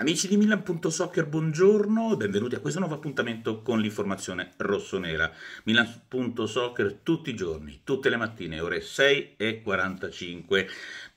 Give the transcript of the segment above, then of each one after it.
Amici di Milan.soccer, buongiorno, benvenuti a questo nuovo appuntamento con l'informazione rossonera. Milan.soccer tutti i giorni, tutte le mattine, ore 6 e 45.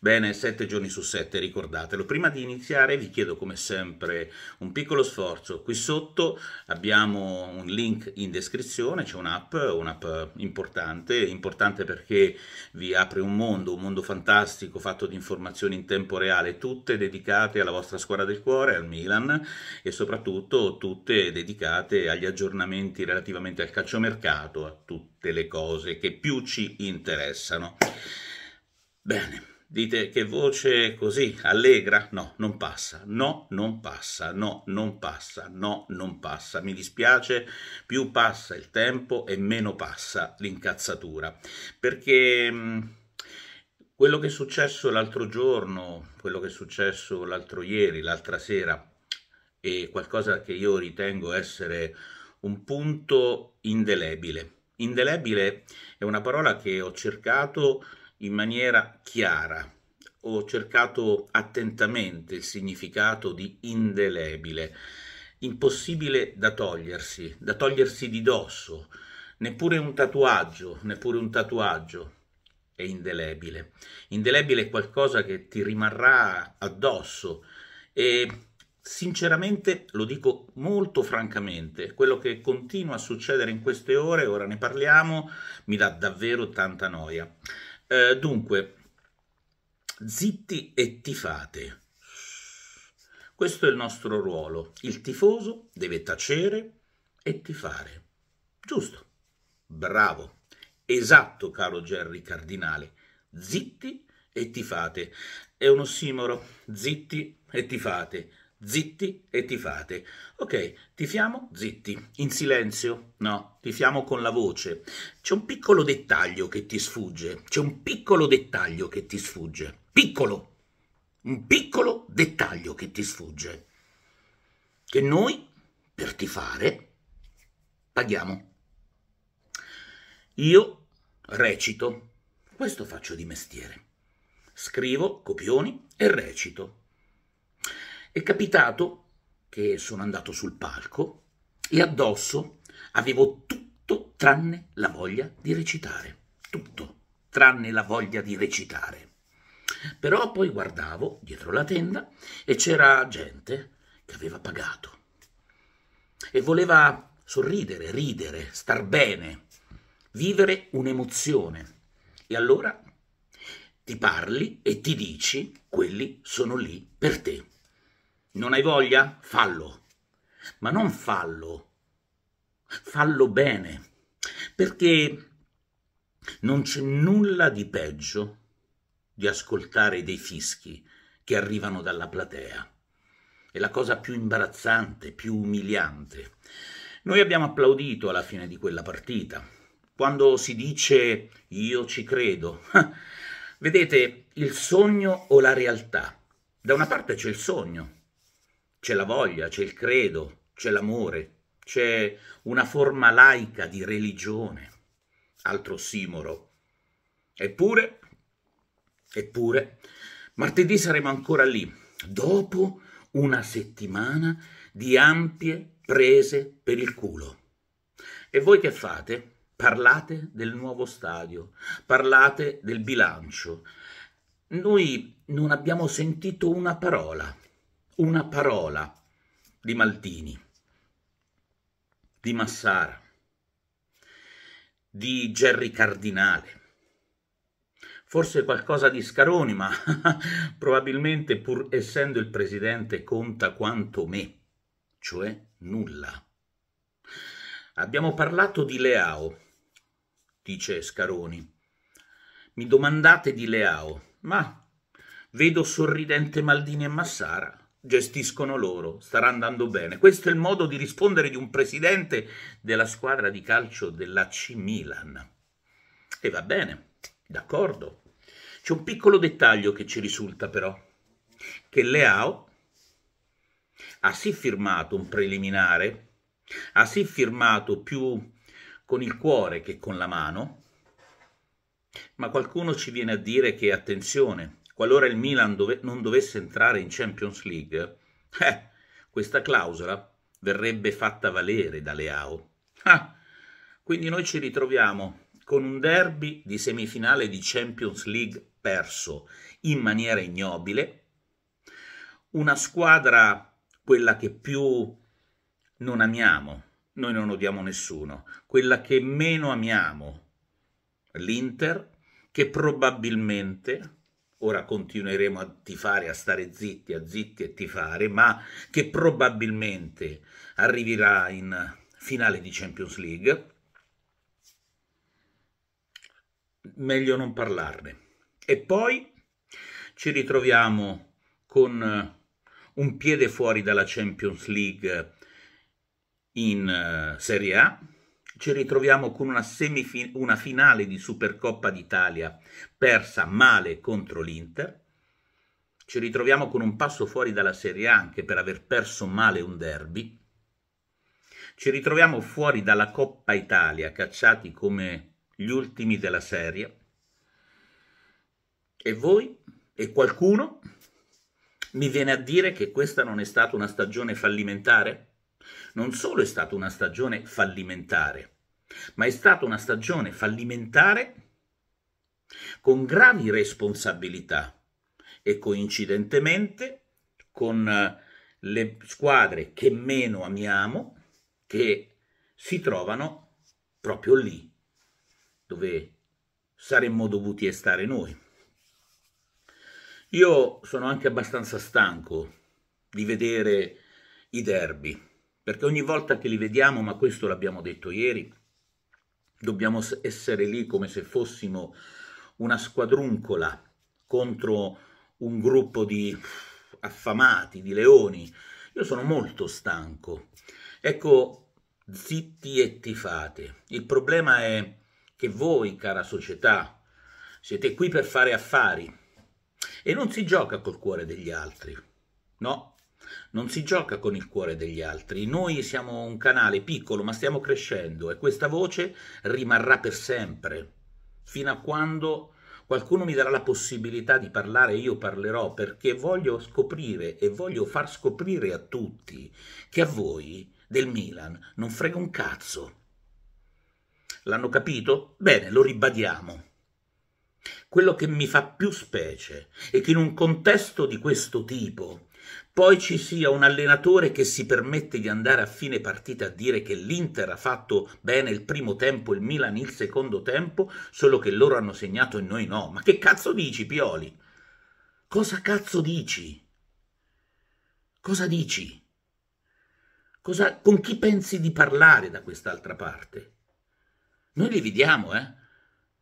Bene, sette giorni su sette, ricordatelo. Prima di iniziare vi chiedo come sempre un piccolo sforzo. Qui sotto abbiamo un link in descrizione, c'è un'app, un'app importante, importante perché vi apre un mondo, un mondo fantastico fatto di informazioni in tempo reale, tutte dedicate alla vostra squadra del cuore, al Milan e soprattutto tutte dedicate agli aggiornamenti relativamente al calciomercato, a tutte le cose che più ci interessano. Bene. Dite che voce così, allegra? No, non passa, no, non passa, no, non passa, no, non passa. Mi dispiace, più passa il tempo e meno passa l'incazzatura. Perché mm, quello che è successo l'altro giorno, quello che è successo l'altro ieri, l'altra sera, è qualcosa che io ritengo essere un punto indelebile. Indelebile è una parola che ho cercato in maniera chiara. Ho cercato attentamente il significato di indelebile, impossibile da togliersi, da togliersi di dosso, neppure un tatuaggio, neppure un tatuaggio è indelebile. Indelebile è qualcosa che ti rimarrà addosso e sinceramente lo dico molto francamente, quello che continua a succedere in queste ore, ora ne parliamo, mi dà davvero tanta noia. Eh, dunque, zitti e tifate. Questo è il nostro ruolo. Il tifoso deve tacere e tifare. Giusto. Bravo. Esatto, caro Gerry Cardinale. Zitti e tifate. È un ossimoro. Zitti e tifate zitti e tifate. Ok, tifiamo zitti, in silenzio? No, tifiamo con la voce. C'è un piccolo dettaglio che ti sfugge, c'è un piccolo dettaglio che ti sfugge. Piccolo, un piccolo dettaglio che ti sfugge. Che noi, per tifare, paghiamo. Io recito, questo faccio di mestiere. Scrivo copioni e recito è capitato che sono andato sul palco e addosso avevo tutto tranne la voglia di recitare. Tutto tranne la voglia di recitare. Però poi guardavo dietro la tenda e c'era gente che aveva pagato e voleva sorridere, ridere, star bene, vivere un'emozione. E allora ti parli e ti dici, quelli sono lì per te. Non hai voglia? Fallo. Ma non fallo. Fallo bene. Perché non c'è nulla di peggio di ascoltare dei fischi che arrivano dalla platea. È la cosa più imbarazzante, più umiliante. Noi abbiamo applaudito alla fine di quella partita. Quando si dice io ci credo, vedete il sogno o la realtà. Da una parte c'è il sogno, c'è la voglia, c'è il credo, c'è l'amore, c'è una forma laica di religione, altro simoro. Eppure, eppure, martedì saremo ancora lì, dopo una settimana di ampie prese per il culo. E voi che fate? Parlate del nuovo stadio, parlate del bilancio. Noi non abbiamo sentito una parola una parola di Maldini, di Massara, di Gerry Cardinale, forse qualcosa di Scaroni, ma probabilmente pur essendo il presidente conta quanto me, cioè nulla. Abbiamo parlato di Leao, dice Scaroni. Mi domandate di Leao, ma vedo sorridente Maldini e Massara gestiscono loro, starà andando bene. Questo è il modo di rispondere di un presidente della squadra di calcio della C Milan. E va bene, d'accordo. C'è un piccolo dettaglio che ci risulta però, che Leao ha sì firmato un preliminare, ha sì firmato più con il cuore che con la mano, ma qualcuno ci viene a dire che attenzione, qualora il Milan dove, non dovesse entrare in Champions League, eh, questa clausola verrebbe fatta valere da Leao. Ah, quindi noi ci ritroviamo con un derby di semifinale di Champions League perso in maniera ignobile, una squadra, quella che più non amiamo, noi non odiamo nessuno, quella che meno amiamo, l'Inter, che probabilmente ora continueremo a tifare, a stare zitti, a zitti e tifare, ma che probabilmente arriverà in finale di Champions League, meglio non parlarne. E poi ci ritroviamo con un piede fuori dalla Champions League in eh, Serie A, ci ritroviamo con una, semifin- una finale di Supercoppa d'Italia persa male contro l'Inter, ci ritroviamo con un passo fuori dalla Serie A anche per aver perso male un derby, ci ritroviamo fuori dalla Coppa Italia cacciati come gli ultimi della serie e voi e qualcuno mi viene a dire che questa non è stata una stagione fallimentare? Non solo è stata una stagione fallimentare, ma è stata una stagione fallimentare con gravi responsabilità e coincidentemente con eh, le squadre che meno amiamo che si trovano proprio lì dove saremmo dovuti stare noi. Io sono anche abbastanza stanco di vedere i derby, perché ogni volta che li vediamo, ma questo l'abbiamo detto ieri, dobbiamo essere lì come se fossimo una squadruncola contro un gruppo di affamati, di leoni. Io sono molto stanco. Ecco, zitti e tifate. Il problema è che voi, cara società, siete qui per fare affari e non si gioca col cuore degli altri. No, non si gioca con il cuore degli altri. Noi siamo un canale piccolo, ma stiamo crescendo e questa voce rimarrà per sempre, fino a quando qualcuno mi darà la possibilità di parlare, io parlerò perché voglio scoprire e voglio far scoprire a tutti che a voi del Milan non frega un cazzo. L'hanno capito? Bene, lo ribadiamo. Quello che mi fa più specie è che in un contesto di questo tipo poi ci sia un allenatore che si permette di andare a fine partita a dire che l'Inter ha fatto bene il primo tempo, il Milan il secondo tempo, solo che loro hanno segnato e noi no. Ma che cazzo dici, Pioli? Cosa cazzo dici? Cosa dici? Cosa, con chi pensi di parlare da quest'altra parte? Noi li vediamo, eh?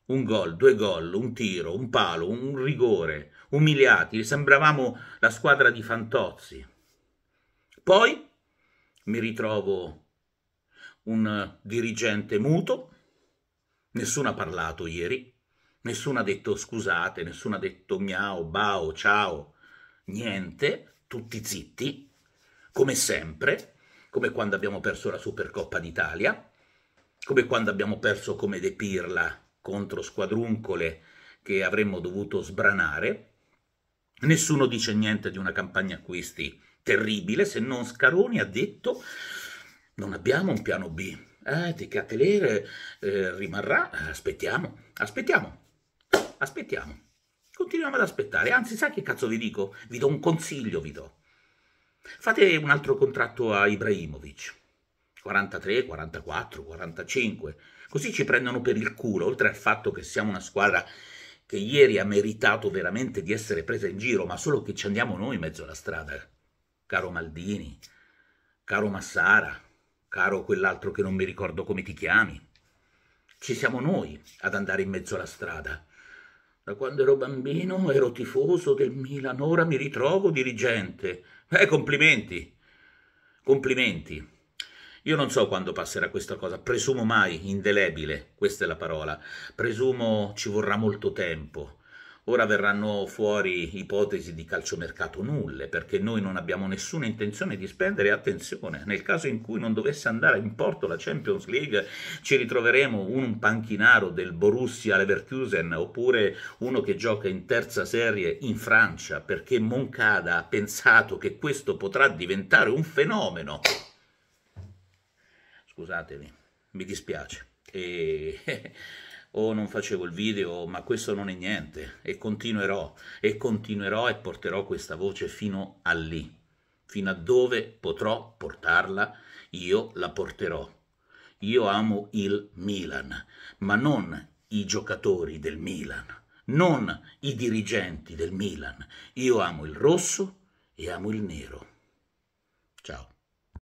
Un gol, due gol, un tiro, un palo, un rigore, umiliati, sembravamo la squadra di Fantozzi. Poi mi ritrovo un dirigente muto, nessuno ha parlato ieri, nessuno ha detto scusate, nessuno ha detto miau, bao, ciao, niente, tutti zitti, come sempre, come quando abbiamo perso la Supercoppa d'Italia, come quando abbiamo perso come De Pirla contro Squadruncole che avremmo dovuto sbranare, Nessuno dice niente di una campagna acquisti terribile, se non Scaroni ha detto non abbiamo un piano B. Eh, Decatelere eh, rimarrà, aspettiamo, aspettiamo, aspettiamo. Continuiamo ad aspettare, anzi sai che cazzo vi dico? Vi do un consiglio, vi do. Fate un altro contratto a Ibrahimovic. 43, 44, 45. Così ci prendono per il culo, oltre al fatto che siamo una squadra che ieri ha meritato veramente di essere presa in giro, ma solo che ci andiamo noi in mezzo alla strada, eh. caro Maldini, caro Massara, caro quell'altro che non mi ricordo come ti chiami. Ci siamo noi ad andare in mezzo alla strada. Da quando ero bambino ero tifoso del Milan, ora mi ritrovo dirigente. Eh, complimenti, complimenti. Io non so quando passerà questa cosa, presumo mai, indelebile, questa è la parola, presumo ci vorrà molto tempo. Ora verranno fuori ipotesi di calciomercato nulle, perché noi non abbiamo nessuna intenzione di spendere. Attenzione, nel caso in cui non dovesse andare in porto la Champions League, ci ritroveremo un panchinaro del Borussia Leverkusen oppure uno che gioca in terza serie in Francia, perché Moncada ha pensato che questo potrà diventare un fenomeno scusatemi, mi dispiace. E... o non facevo il video, ma questo non è niente e continuerò e continuerò e porterò questa voce fino a lì, fino a dove potrò portarla, io la porterò. Io amo il Milan, ma non i giocatori del Milan, non i dirigenti del Milan. Io amo il rosso e amo il nero.